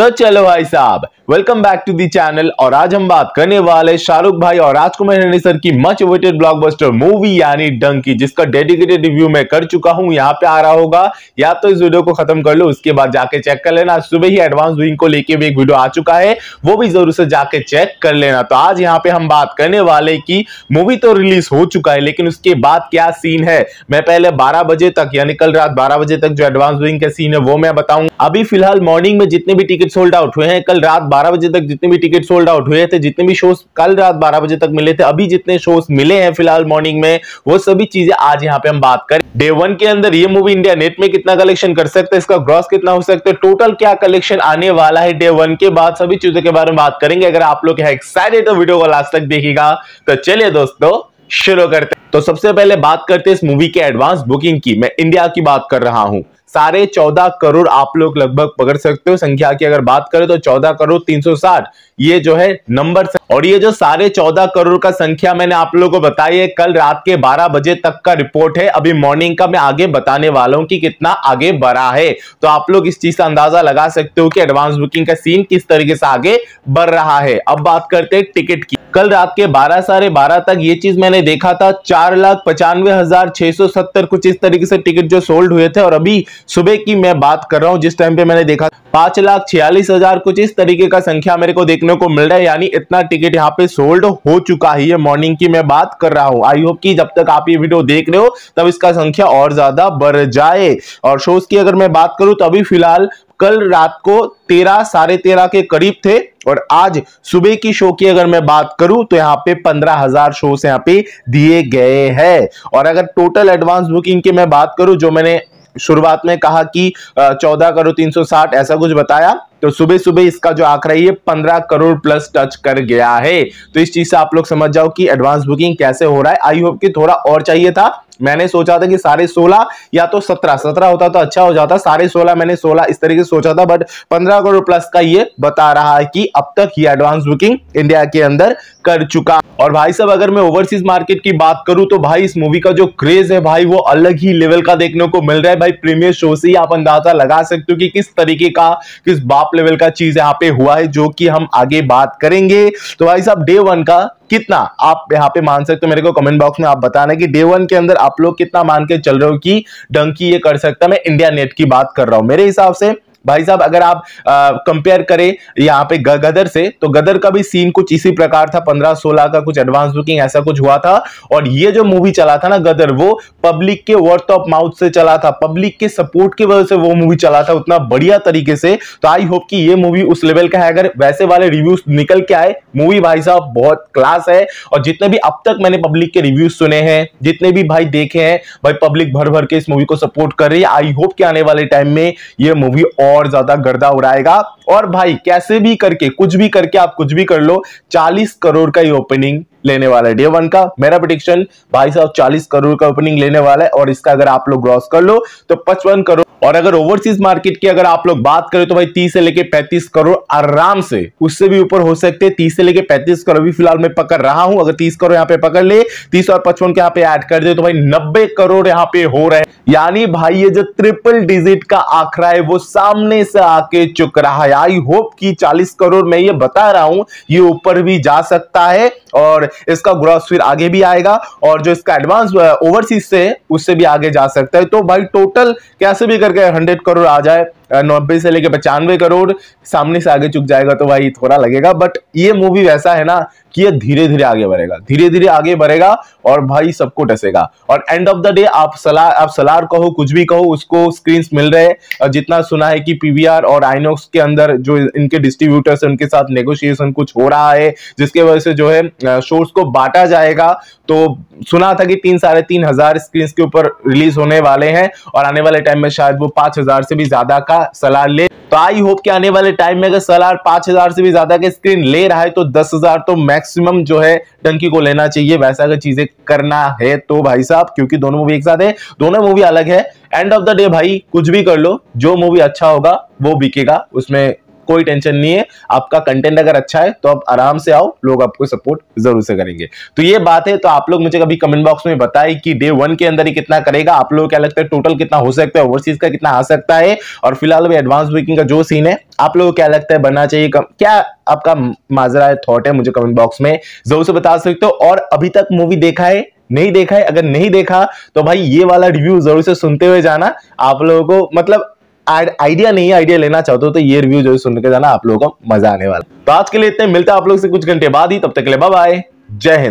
तो चलो भाई साहब welcome back to the channel और आज हम बात करने वाले शाहरुख भाई और राजकुमार हिरानी सर की मच वेटेड ब्लॉकबस्टर मूवी यानी डंकी जिसका डेडिकेटेड रिव्यू मैं कर चुका हूं यहां पे आ रहा होगा या तो इस वीडियो को खत्म कर लो उसके बाद जाके चेक कर लेना सुबह ही एडवांस विंग को लेके भी एक वीडियो आ चुका है वो भी जरूर से जाके चेक कर लेना तो आज यहाँ पे हम बात करने वाले की मूवी तो रिलीज हो चुका है लेकिन उसके बाद क्या सीन है मैं पहले बारह बजे तक यानी कल रात बारह बजे तक जो एडवांस विंग का सीन है वो मैं बताऊंगा अभी फिलहाल मॉर्निंग में जितने भी टिकट टिकट सोल्ड आउट हुए हैं कल रात 12 बजे तक जितने भी टिकट सोल्ड आउट हुए थे जितने भी शोज कल रात 12 बजे तक मिले थे अभी जितने शोज मिले हैं फिलहाल मॉर्निंग में वो सभी चीजें आज यहाँ पे हम बात करें डे वन के अंदर ये मूवी इंडिया नेट में कितना कलेक्शन कर सकते हैं इसका ग्रॉस कितना हो सकता है टोटल क्या कलेक्शन आने वाला है डे वन के बाद सभी चीजों के बारे में बात करेंगे अगर आप लोग एक्साइटेड तो वीडियो को लास्ट तक देखेगा तो चलिए दोस्तों शुरू करते तो सबसे पहले बात करते हैं इस मूवी के एडवांस बुकिंग की मैं इंडिया की बात कर रहा हूं साढ़े चौदह करोड़ आप लोग लगभग पकड़ सकते हो संख्या की अगर बात करें तो चौदह करोड़ तीन सौ साठ ये जो है नंबर और ये जो साढ़े चौदह करोड़ का संख्या मैंने आप लोगों को बताई है कल रात के बारह बजे तक का रिपोर्ट है अभी मॉर्निंग का मैं आगे बताने वाला हूँ कि कितना आगे बढ़ा है तो आप लोग इस चीज का अंदाजा लगा सकते हो कि एडवांस बुकिंग का सीन किस तरीके से आगे बढ़ रहा है अब बात करते हैं टिकट की कल रात के बारह साढ़े बारह तक ये चीज मैंने देखा था चार लाख पचानवे हजार छह सौ सत्तर कुछ इस तरीके से टिकट जो सोल्ड हुए थे और अभी सुबह की मैं बात कर रहा हूँ जिस टाइम पे मैंने देखा पांच लाख छियालीस हजार कुछ इस तरीके का संख्या मेरे को देखने को मिल रहा है यानी इतना टिकट यहाँ पे सोल्ड हो चुका है मॉर्निंग की मैं बात कर रहा हूँ आई होप कि जब तक आप ये वीडियो देख रहे हो तब इसका संख्या और ज्यादा बढ़ जाए और शोज की अगर मैं बात करूं तो अभी फिलहाल कल रात को तेरह साढ़े तेरह के करीब थे और आज सुबह की शो की अगर मैं बात करूं तो यहाँ पे पंद्रह हजार शो यहाँ पे दिए गए हैं और अगर टोटल एडवांस बुकिंग की मैं बात करूं जो मैंने शुरुआत में कहा कि चौदह करोड़ तीन सौ साठ ऐसा कुछ बताया तो सुबह सुबह इसका जो आंकड़ा ये पंद्रह करोड़ प्लस टच कर गया है तो इस चीज से आप लोग समझ जाओ कि एडवांस बुकिंग कैसे हो रहा है आई होप कि थोड़ा और चाहिए था मैंने सोचा था कि साढ़े सोलह या तो सत्रह सत्रह होता तो अच्छा हो जाता साढ़े सोलह मैंने सोलह इस तरीके से सोचा था बट पंद्रह करोड़ प्लस का ये बता रहा है कि अब तक ये एडवांस बुकिंग इंडिया के अंदर कर चुका और भाई साहब अगर मैं ओवरसीज मार्केट की बात करूं तो भाई इस मूवी का जो क्रेज है भाई वो अलग ही लेवल का देखने को मिल रहा है भाई प्रीमियर शो से ही आप अंदाजा लगा सकते हो कि किस तरीके का किस बाप लेवल का चीज यहाँ पे हुआ है जो कि हम आगे बात करेंगे तो भाई साहब डे वन का कितना आप यहाँ पे मान सकते हो मेरे को कमेंट बॉक्स में आप बताना कि डे वन के अंदर आप लोग कितना मान के चल रहे हो कि डंकी ये कर सकता है मैं इंडिया नेट की बात कर रहा हूं मेरे हिसाब से भाई साहब अगर आप कंपेयर करें यहाँ पे गदर से तो गदर का भी सीन कुछ इसी प्रकार था पंद्रह सोलह का कुछ एडवांस बुकिंग ऐसा कुछ हुआ था और ये जो मूवी चला था ना गदर वो पब्लिक के वर्थ ऑफ माउथ से चला था पब्लिक के सपोर्ट की वजह से वो मूवी चला था उतना बढ़िया तरीके से तो आई होप कि ये मूवी उस लेवल का है अगर वैसे वाले रिव्यूज निकल के आए मूवी भाई साहब बहुत क्लास है और जितने भी अब तक मैंने पब्लिक के रिव्यूज सुने हैं जितने भी भाई देखे हैं भाई पब्लिक भर भर के इस मूवी को सपोर्ट कर रही है आई होप कि आने वाले टाइम में ये मूवी और और ज्यादा गर्दा उड़ाएगा और भाई कैसे भी करके कुछ भी करके आप कुछ भी कर लो चालीस करोड़ का ये ओपनिंग लेने वाला है डे वन का मेरा प्रोडिक्शन भाई साहब चालीस करोड़ का ओपनिंग लेने वाला है और इसका अगर आप लोग ग्रॉस कर लो तो पचपन करोड़ और अगर ओवरसीज मार्केट की अगर आप लोग बात करें तो भाई 30 से लेके 35 करोड़ आराम से उससे भी ऊपर हो सकते हैं 30 से लेके 35 करोड़ भी फिलहाल मैं पकड़ रहा हूं अगर 30 करोड़ यहाँ पे पकड़ ले 30 और 55 के यहाँ पे ऐड कर दे तो भाई 90 करोड़ यहाँ पे हो रहे हैं यानी भाई ये जो ट्रिपल डिजिट का आंकड़ा है वो सामने से आके चुक रहा है आई होप की चालीस करोड़ मैं ये बता रहा हूं ये ऊपर भी जा सकता है और इसका ग्रॉस फिर आगे भी आएगा और जो इसका एडवांस ओवरसीज uh, से उससे भी आगे जा सकता है तो भाई टोटल कैसे भी करके हंड्रेड करोड़ आ जाए नब्बे से लेकर पचानवे करोड़ सामने से आगे चुक जाएगा तो भाई थोड़ा लगेगा बट ये मूवी वैसा है ना कि ये धीरे धीरे आगे बढ़ेगा धीरे धीरे आगे बढ़ेगा और भाई सबको डसेगा और एंड ऑफ द डे आप सलार आप सलार कहो कुछ भी कहो उसको स्क्रीन मिल रहे हैं जितना सुना है कि पीवीआर और आइनोक्स के अंदर जो इनके डिस्ट्रीब्यूटर्स उनके साथ नेगोशिएशन कुछ हो रहा है जिसके वजह से जो है शोर्स को बांटा जाएगा तो सुना था कि तीन साढ़े तीन हजार स्क्रीन के ऊपर रिलीज होने वाले हैं और आने वाले टाइम में शायद वो पांच हजार से भी ज्यादा का सलार ले तो आई होप कि आने वाले टाइम में अगर सलार पांच हजार से भी ज्यादा के स्क्रीन ले रहा है तो दस हजार तो मैक्सिमम जो है टंकी को लेना चाहिए वैसा अगर चीजें करना है तो भाई साहब क्योंकि दोनों मूवी एक साथ है दोनों मूवी अलग है एंड ऑफ द डे भाई कुछ भी कर लो जो मूवी अच्छा होगा वो बिकेगा उसमें कोई टेंशन नहीं है आपका कंटेंट अगर अच्छा है तो आप आराम से आओ लोग आपको सपोर्ट जरूर से करेंगे तो ये बात है तो आप लोग मुझे कभी कमेंट बॉक्स में बताए कि डे वन के अंदर ही कितना करेगा आप लोग क्या लगता है टोटल कितना हो सकता है ओवरसीज का कितना आ सकता है और फिलहाल भी एडवांस बुकिंग का जो सीन है आप लोगों को क्या लगता है बनना चाहिए कम, क्या आपका माजरा है थॉट है मुझे कमेंट बॉक्स में जरूर से बता सकते हो और अभी तक मूवी देखा है नहीं देखा है अगर नहीं देखा तो भाई ये वाला रिव्यू जरूर से सुनते हुए जाना आप लोगों को मतलब आइडिया नहीं आइडिया लेना चाहते हो तो ये रिव्यू जो है सुनकर के जाना आप लोगों का मजा आने वाला तो आज के लिए इतने मिलते हैं आप लोग से कुछ घंटे बाद ही तब तक के लिए बाय जय हिंद